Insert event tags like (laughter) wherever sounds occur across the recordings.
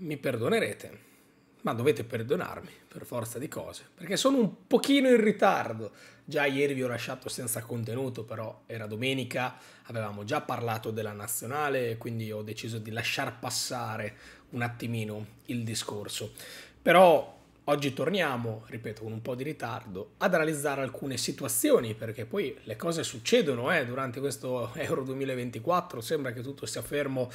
mi perdonerete, ma dovete perdonarmi per forza di cose, perché sono un pochino in ritardo. Già ieri vi ho lasciato senza contenuto, però era domenica, avevamo già parlato della nazionale, quindi ho deciso di lasciar passare un attimino il discorso. Però oggi torniamo, ripeto, con un po' di ritardo, ad analizzare alcune situazioni, perché poi le cose succedono eh, durante questo Euro 2024, sembra che tutto sia fermo,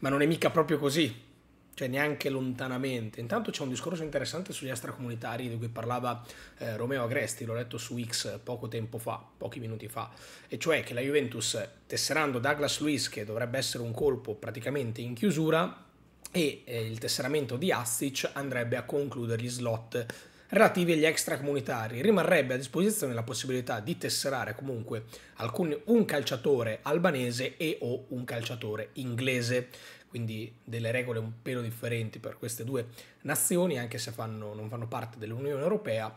ma non è mica proprio così cioè neanche lontanamente. Intanto c'è un discorso interessante sugli extracomunitari di cui parlava eh, Romeo Agresti, l'ho letto su X poco tempo fa, pochi minuti fa, e cioè che la Juventus, tesserando Douglas Luiz, che dovrebbe essere un colpo praticamente in chiusura, e eh, il tesseramento di Astic andrebbe a concludere gli slot relativi agli extracomunitari. Rimarrebbe a disposizione la possibilità di tesserare comunque alcuni, un calciatore albanese e o un calciatore inglese quindi delle regole un pelo differenti per queste due nazioni, anche se fanno, non fanno parte dell'Unione Europea,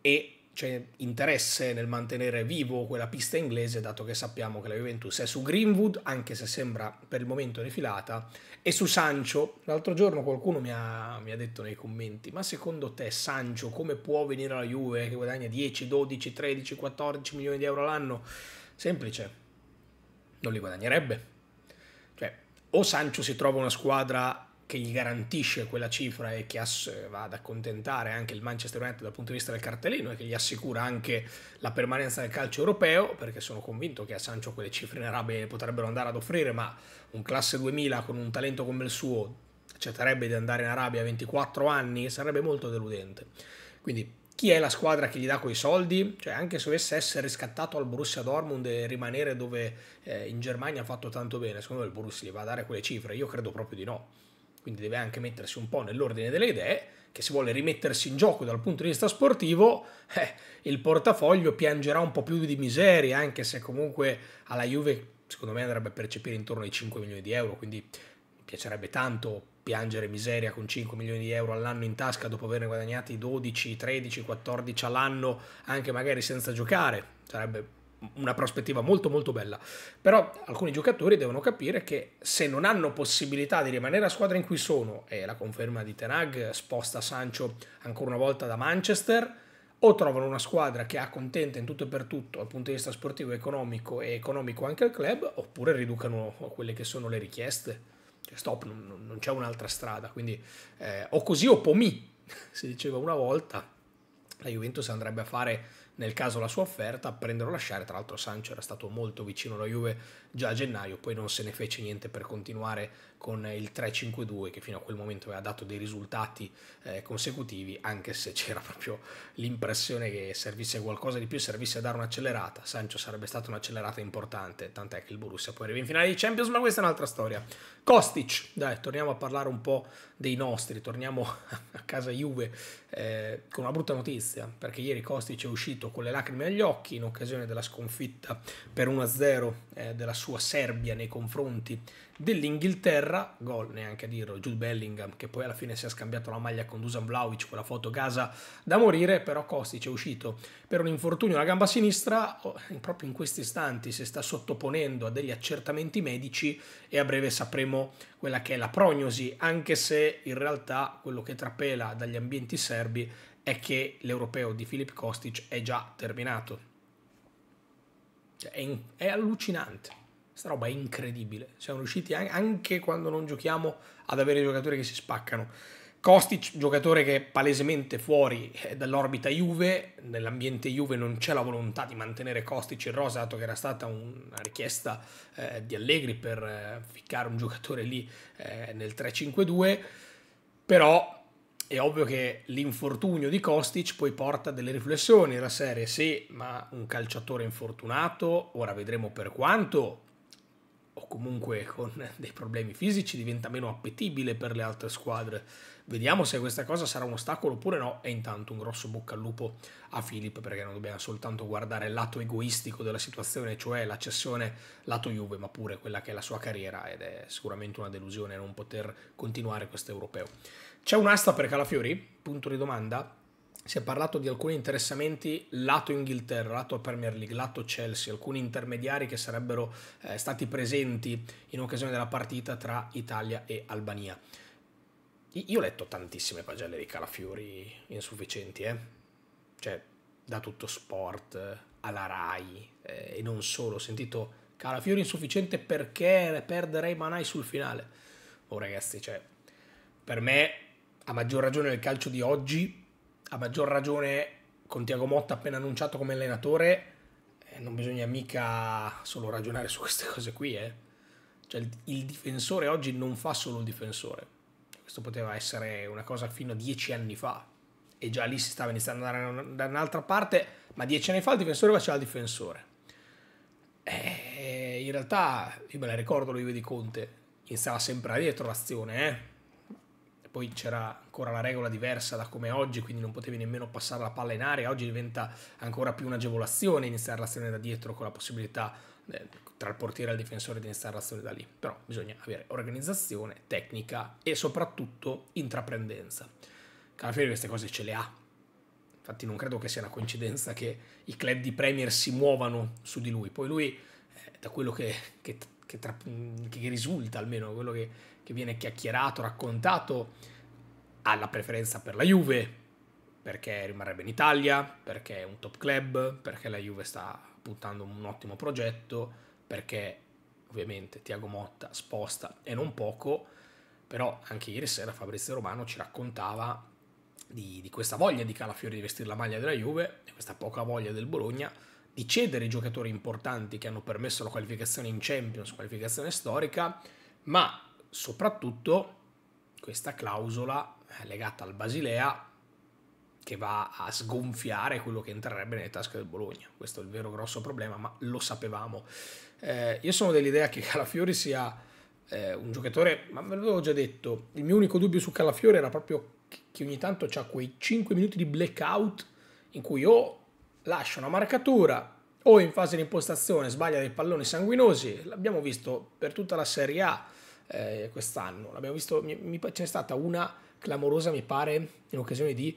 e c'è interesse nel mantenere vivo quella pista inglese, dato che sappiamo che la Juventus è su Greenwood, anche se sembra per il momento rifilata, e su Sancho. L'altro giorno qualcuno mi ha, mi ha detto nei commenti, ma secondo te Sancho come può venire alla Juve che guadagna 10, 12, 13, 14 milioni di euro l'anno? Semplice, non li guadagnerebbe o Sancho si trova una squadra che gli garantisce quella cifra e che va ad accontentare anche il Manchester United dal punto di vista del cartellino e che gli assicura anche la permanenza del calcio europeo, perché sono convinto che a Sancho quelle cifre in Arabia potrebbero andare ad offrire, ma un classe 2000 con un talento come il suo accetterebbe di andare in Arabia a 24 anni? Sarebbe molto deludente. Quindi chi è la squadra che gli dà quei soldi? Cioè, anche se dovesse essere riscattato al Borussia Dortmund e rimanere dove eh, in Germania ha fatto tanto bene, secondo me il Borussia gli va a dare quelle cifre? Io credo proprio di no. Quindi deve anche mettersi un po' nell'ordine delle idee, che se vuole rimettersi in gioco dal punto di vista sportivo, (laughs) eh, il portafoglio piangerà un po' più di miseria, anche se comunque alla Juve secondo me andrebbe a percepire intorno ai 5 milioni di euro, quindi piacerebbe tanto piangere miseria con 5 milioni di euro all'anno in tasca dopo averne guadagnati 12, 13, 14 all'anno, anche magari senza giocare. Sarebbe una prospettiva molto molto bella. Però alcuni giocatori devono capire che se non hanno possibilità di rimanere a squadra in cui sono, e la conferma di Tenag sposta Sancho ancora una volta da Manchester, o trovano una squadra che accontenta in tutto e per tutto dal punto di vista sportivo, economico e economico anche il club, oppure riducano quelle che sono le richieste. Cioè, stop, non, non c'è un'altra strada, quindi eh, o così o pomi, (laughs) si diceva una volta, la Juventus andrebbe a fare nel caso la sua offerta, prendere o lasciare. Tra l'altro Sancho era stato molto vicino alla Juve già a gennaio, poi non se ne fece niente per continuare con il 3-5-2 che fino a quel momento aveva dato dei risultati eh, consecutivi, anche se c'era proprio l'impressione che servisse qualcosa di più, servisse a dare un'accelerata. Sancho sarebbe stata un'accelerata importante, tant'è che il Borussia poi arriva in finale di Champions, ma questa è un'altra storia. Kostic, dai, torniamo a parlare un po' dei nostri, torniamo (laughs) a casa Juve eh, con una brutta notizia, perché ieri Kostic è uscito detto con le lacrime agli occhi in occasione della sconfitta per 1-0 eh, della sua Serbia nei confronti dell'Inghilterra, gol neanche a dirlo, Jude Bellingham che poi alla fine si è scambiato la maglia con Dusan Vlaovic, quella foto Gaza da morire, però Kostic è uscito per un infortunio alla gamba sinistra, oh, proprio in questi istanti si sta sottoponendo a degli accertamenti medici e a breve sapremo quella che è la prognosi, anche se in realtà quello che trapela dagli ambienti serbi è che l'europeo di Filip Kostic è già terminato. Cioè, è, in, è, allucinante. Questa roba è incredibile. Siamo riusciti anche, quando non giochiamo ad avere giocatori che si spaccano. Kostic, giocatore che è palesemente fuori eh, dall'orbita Juve, nell'ambiente Juve non c'è la volontà di mantenere Kostic in rosa, dato che era stata una richiesta eh, di Allegri per eh, ficcare un giocatore lì eh, nel 3-5-2, però è ovvio che l'infortunio di Kostic poi porta delle riflessioni, la serie sì, ma un calciatore infortunato, ora vedremo per quanto, comunque con dei problemi fisici diventa meno appetibile per le altre squadre. Vediamo se questa cosa sarà un ostacolo oppure no. E intanto un grosso bocca al lupo a Filippo perché non dobbiamo soltanto guardare il lato egoistico della situazione, cioè la cessione lato Juve, ma pure quella che è la sua carriera ed è sicuramente una delusione non poter continuare questo europeo. C'è un'asta per Calafiori? Punto di domanda si è parlato di alcuni interessamenti lato Inghilterra, lato Premier League, lato Chelsea, alcuni intermediari che sarebbero eh, stati presenti in occasione della partita tra Italia e Albania. Io ho letto tantissime pagelle di Calafiori insufficienti, eh? cioè da tutto sport eh, alla Rai eh, e non solo, ho sentito Calafiori insufficiente perché perderei Manai sul finale. Oh ragazzi, cioè, per me, a maggior ragione nel calcio di oggi, a maggior ragione con Tiago Motta appena annunciato come allenatore, eh, non bisogna mica solo ragionare su queste (laughs) cose qui. Eh. Cioè, il, difensore oggi non fa solo il difensore. Questo poteva essere una cosa fino a dieci anni fa. E già lì si stava iniziando ad andare da un'altra parte, ma dieci anni fa il difensore faceva il difensore. Eh, in realtà, io me la ricordo, lo di Conte, iniziava sempre da dietro l'azione, eh poi c'era ancora la regola diversa da come oggi, quindi non potevi nemmeno passare la palla in aria, oggi diventa ancora più un'agevolazione iniziare l'azione da dietro con la possibilità eh, tra il portiere e il difensore di iniziare l'azione da lì, però bisogna avere organizzazione, tecnica e soprattutto intraprendenza. Calafieri queste cose ce le ha, infatti non credo che sia una coincidenza che i club di Premier si muovano su di lui, poi lui, eh, da quello che, che, che, tra, che risulta almeno, quello che che viene chiacchierato, raccontato, ha la preferenza per la Juve, perché rimarrebbe in Italia, perché è un top club, perché la Juve sta puntando un ottimo progetto, perché ovviamente Tiago Motta sposta e non poco, però anche ieri sera Fabrizio Romano ci raccontava di, di questa voglia di Calafiori di vestire la maglia della Juve e questa poca voglia del Bologna di cedere i giocatori importanti che hanno permesso la qualificazione in Champions, qualificazione storica, ma soprattutto questa clausola eh, legata al Basilea che va a sgonfiare quello che entrerebbe nelle tasche del Bologna. Questo è il vero grosso problema, ma lo sapevamo. Eh, io sono dell'idea che Calafiori sia eh, un giocatore, ma ve l'avevo già detto, il mio unico dubbio su Calafiori era proprio che ogni tanto ha quei 5 minuti di blackout in cui o lascia una marcatura o in fase di impostazione sbaglia dei palloni sanguinosi, l'abbiamo visto per tutta la Serie A eh, quest'anno. L'abbiamo visto, mi, mi, c'è stata una clamorosa, mi pare, in occasione di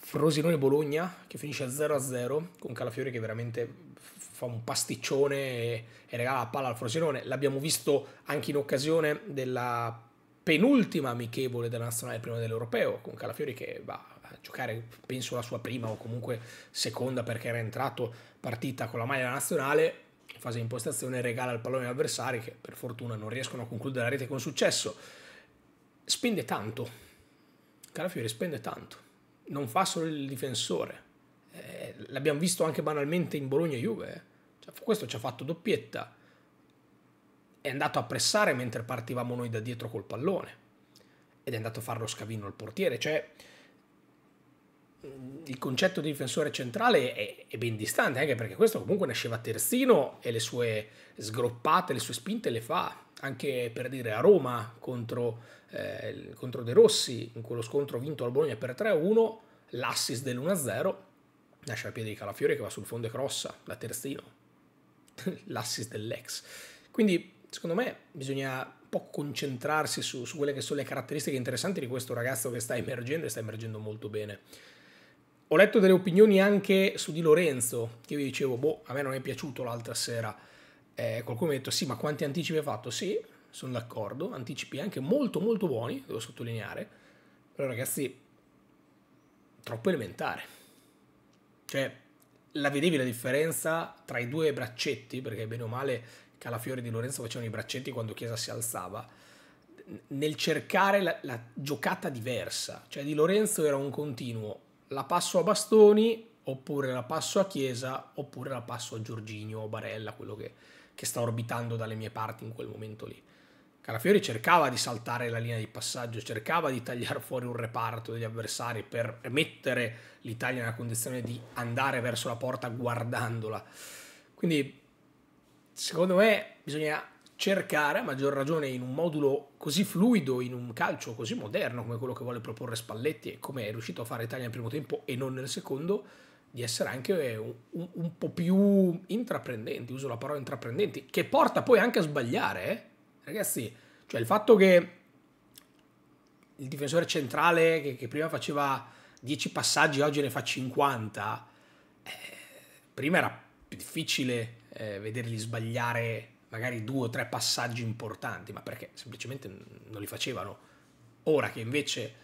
Frosinone-Bologna che finisce a 0-0 con Calafiori che veramente fa un pasticcione e, e regala la palla al Frosinone. L'abbiamo visto anche in occasione della penultima amichevole della nazionale prima dell'Europeo con Calafiori che va a giocare penso la sua prima o comunque seconda perché era entrato partita con la maglia nazionale fase di impostazione regala il pallone agli avversari che per fortuna non riescono a concludere la rete con successo. Spende tanto, Calafiori spende tanto, non fa solo il difensore, eh, l'abbiamo visto anche banalmente in Bologna-Juve, eh. cioè, questo ci ha fatto doppietta, è andato a pressare mentre partivamo noi da dietro col pallone ed è andato a fare lo scavino al portiere, cioè il concetto di difensore centrale è, è, ben distante, anche perché questo comunque nasceva a terzino e le sue sgroppate, le sue spinte le fa anche per dire a Roma contro, eh, contro De Rossi, in quello scontro vinto al Bologna per 3-1, l'assist dell'1-0 nasce al piede di Calafiori che va sul fondo e crossa da terzino, (laughs) l'assist dell'ex. Quindi secondo me bisogna un po' concentrarsi su, su quelle che sono le caratteristiche interessanti di questo ragazzo che sta emergendo e sta emergendo molto bene. Ho letto delle opinioni anche su Di Lorenzo, che io dicevo, boh, a me non è piaciuto l'altra sera. Eh, qualcuno mi ha detto, sì, ma quanti anticipi ha fatto? Sì, sono d'accordo, anticipi anche molto molto buoni, devo sottolineare. Però ragazzi, troppo elementare. Cioè, la vedevi la differenza tra i due braccetti, perché bene o male Calafiore e Di Lorenzo facevano i braccetti quando Chiesa si alzava, nel cercare la, la giocata diversa. Cioè, Di Lorenzo era un continuo la passo a Bastoni oppure la passo a Chiesa oppure la passo a Giorginio o Barella, quello che, che sta orbitando dalle mie parti in quel momento lì. Calafiori cercava di saltare la linea di passaggio, cercava di tagliare fuori un reparto degli avversari per mettere l'Italia nella condizione di andare verso la porta guardandola. Quindi, secondo me, bisogna cercare, a maggior ragione in un modulo così fluido, in un calcio così moderno come quello che vuole proporre Spalletti e come è riuscito a fare Italia nel primo tempo e non nel secondo, di essere anche un, un, un po' più intraprendenti, uso la parola intraprendenti, che porta poi anche a sbagliare, eh? ragazzi, cioè il fatto che il difensore centrale che, che prima faceva 10 passaggi, oggi ne fa 50, eh, prima era più difficile eh, vederli sbagliare magari due o tre passaggi importanti, ma perché semplicemente non li facevano. Ora che invece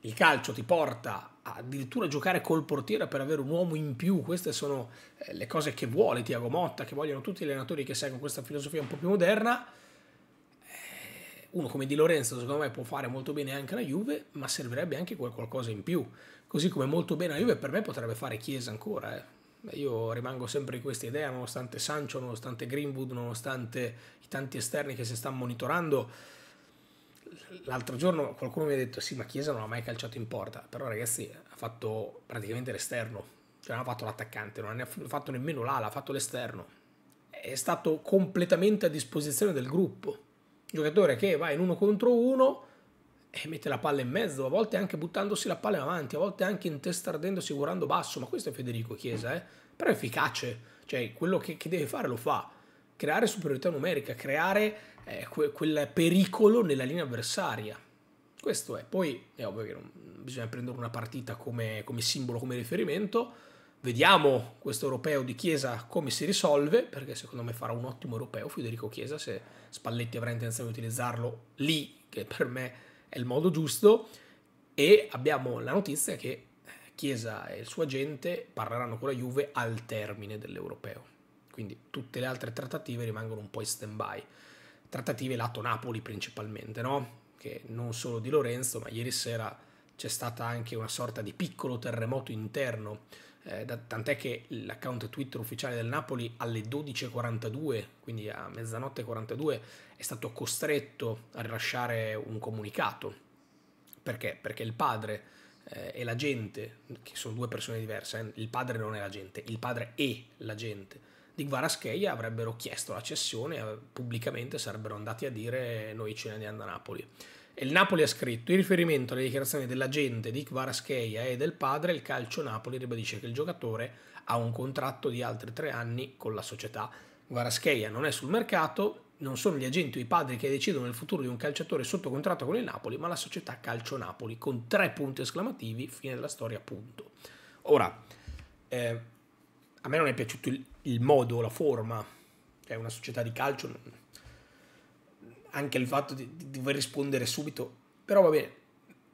il calcio ti porta addirittura a giocare col portiere per avere un uomo in più, queste sono eh, le cose che vuole Tiago Motta, che vogliono tutti gli allenatori che seguono questa filosofia un po' più moderna. Eh, uno come Di Lorenzo, secondo me, può fare molto bene anche la Juve, ma servirebbe anche qualcosa in più. Così come molto bene la Juve per me potrebbe fare Chiesa ancora. Eh io rimango sempre in questa idea, nonostante Sancho, nonostante Greenwood, nonostante i tanti esterni che si stanno monitorando. L'altro giorno qualcuno mi ha detto: Sì, ma Chiesa non ha mai calciato in porta. Però, ragazzi, ha fatto praticamente l'esterno, cioè non ha fatto l'attaccante, non ha fatto nemmeno l'ala, ha fatto l'esterno. È stato completamente a disposizione del gruppo. Giocatore che va in uno contro uno e mette la palla in mezzo, a volte anche buttandosi la palla avanti, a volte anche intestardendosi curando basso, ma questo è Federico Chiesa, eh? però è efficace, cioè quello che, che deve fare lo fa, creare superiorità numerica, creare eh, que- quel pericolo nella linea avversaria. Questo è, poi è ovvio che bisogna prendere una partita come, come simbolo, come riferimento, vediamo questo europeo di Chiesa come si risolve, perché secondo me farà un ottimo europeo Federico Chiesa se Spalletti avrà intenzione di utilizzarlo lì, che per me è è il modo giusto e abbiamo la notizia che eh, Chiesa e il suo agente parleranno con la Juve al termine dell'Europeo. Quindi tutte le altre trattative rimangono un po' in stand-by. Trattative lato Napoli principalmente, no? Che non solo di Lorenzo, ma ieri sera c'è stata anche una sorta di piccolo terremoto interno eh, tant'è che l'account Twitter ufficiale del Napoli alle 12.42, quindi a mezzanotte 42, è stato costretto a rilasciare un comunicato. Perché? Perché il padre eh, e la gente, che sono due persone diverse, eh, il padre non è la gente, il padre è la gente di Guarascheia avrebbero chiesto la cessione, eh, pubblicamente sarebbero andati a dire noi ce ne andiamo a Napoli il Napoli ha scritto in riferimento alle dichiarazioni dell'agente di Kvarascheia e del padre, il calcio Napoli ribadisce che il giocatore ha un contratto di altri tre anni con la società. Kvarascheia non è sul mercato, non sono gli agenti o i padri che decidono il futuro di un calciatore sotto contratto con il Napoli, ma la società Calcio Napoli, con tre punti esclamativi, fine della storia, punto. Ora, eh, a me non è piaciuto il, il modo, la forma, è cioè, una società di calcio anche il fatto di, di dover rispondere subito, però va bene,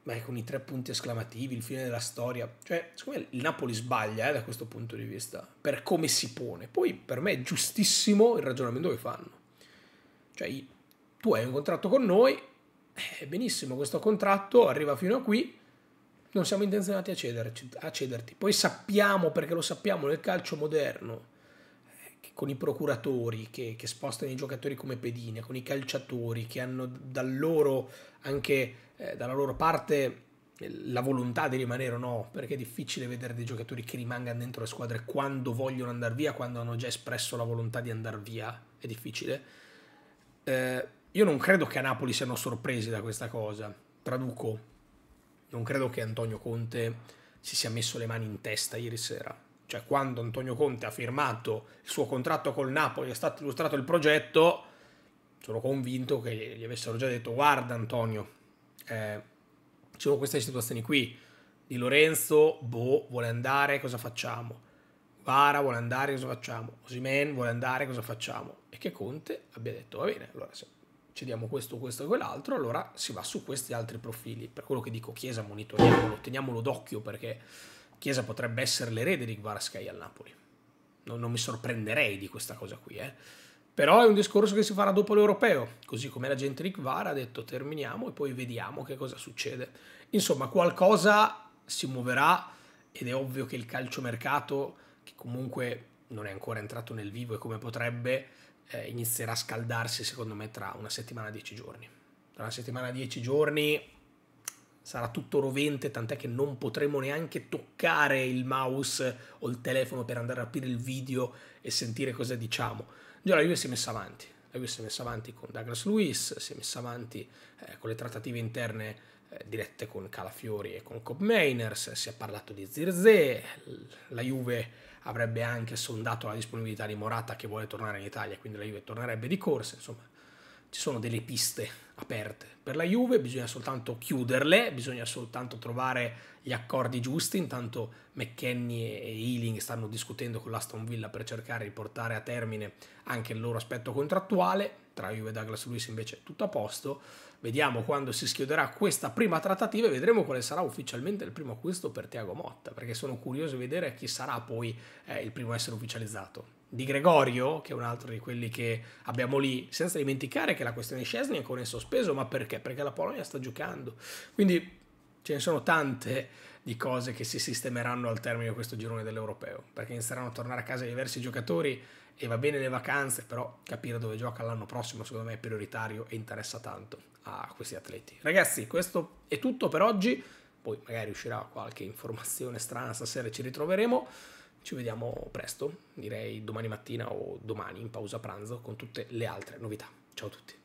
ma è con i tre punti esclamativi, il fine della storia, cioè secondo me il Napoli sbaglia eh, da questo punto di vista, per come si pone, poi per me è giustissimo il ragionamento che fanno, cioè tu hai un contratto con noi, eh, benissimo, questo contratto arriva fino a qui, non siamo intenzionati a, cederci, a cederti, poi sappiamo, perché lo sappiamo nel calcio moderno, con i procuratori che, che, spostano i giocatori come pedine, con i calciatori che hanno dal loro, anche eh, dalla loro parte eh, la volontà di rimanere o no, perché è difficile vedere dei giocatori che rimangano dentro le squadre quando vogliono andare via, quando hanno già espresso la volontà di andare via, è difficile. Eh, io non credo che a Napoli siano sorpresi da questa cosa, traduco, non credo che Antonio Conte si sia messo le mani in testa ieri sera cioè quando Antonio Conte ha firmato il suo contratto col Napoli e è stato illustrato il progetto, sono convinto che gli avessero già detto guarda Antonio, eh, ci sono queste situazioni qui, di Lorenzo, boh, vuole andare, cosa facciamo? Vara vuole andare, cosa facciamo? Osimen vuole andare, cosa facciamo? E che Conte abbia detto va bene, allora se cediamo questo, questo e quell'altro, allora si va su questi altri profili. Per quello che dico, Chiesa monitoriamolo, teniamolo d'occhio perché Chiesa potrebbe essere l'erede di Kvaratskhelia al Napoli. Non, non, mi sorprenderei di questa cosa qui, eh. Però è un discorso che si farà dopo l'europeo, così come la gente di Kvara ha detto terminiamo e poi vediamo che cosa succede. Insomma, qualcosa si muoverà ed è ovvio che il calciomercato, che comunque non è ancora entrato nel vivo e come potrebbe, eh, inizierà a scaldarsi secondo me tra una settimana e dieci giorni. Tra una settimana e dieci giorni sarà tutto rovente, tant'è che non potremo neanche toccare il mouse o il telefono per andare a aprire il video e sentire cosa diciamo. Già la Juve si è messa avanti, la Juve si è messa avanti con Douglas Lewis, si è messa avanti eh, con le trattative interne eh, dirette con Calafiori e con Cobb Mainers, si è parlato di Zirze, la Juve avrebbe anche sondato la disponibilità di Morata che vuole tornare in Italia, quindi la Juve tornerebbe di corsa, insomma ci sono delle piste aperte per la Juve, bisogna soltanto chiuderle, bisogna soltanto trovare gli accordi giusti, intanto McKenny e Ealing stanno discutendo con l'Aston Villa per cercare di portare a termine anche il loro aspetto contrattuale, tra Juve e Douglas Luis invece è tutto a posto, vediamo quando si schiuderà questa prima trattativa e vedremo quale sarà ufficialmente il primo acquisto per Tiago Motta, perché sono curioso di vedere chi sarà poi eh, il primo a essere ufficializzato di Gregorio, che è un altro di quelli che abbiamo lì, senza dimenticare che la questione Scesni è ancora in sospeso, ma perché? Perché la Polonia sta giocando. Quindi ce ne sono tante di cose che si sistemeranno al termine di questo girone dell'Europeo, perché inizieranno a tornare a casa diversi giocatori e va bene le vacanze, però capire dove gioca l'anno prossimo secondo me è prioritario e interessa tanto a questi atleti. Ragazzi, questo è tutto per oggi, poi magari uscirà qualche informazione strana stasera e ci ritroveremo. Ci vediamo presto, direi domani mattina o domani in pausa pranzo con tutte le altre novità. Ciao a tutti.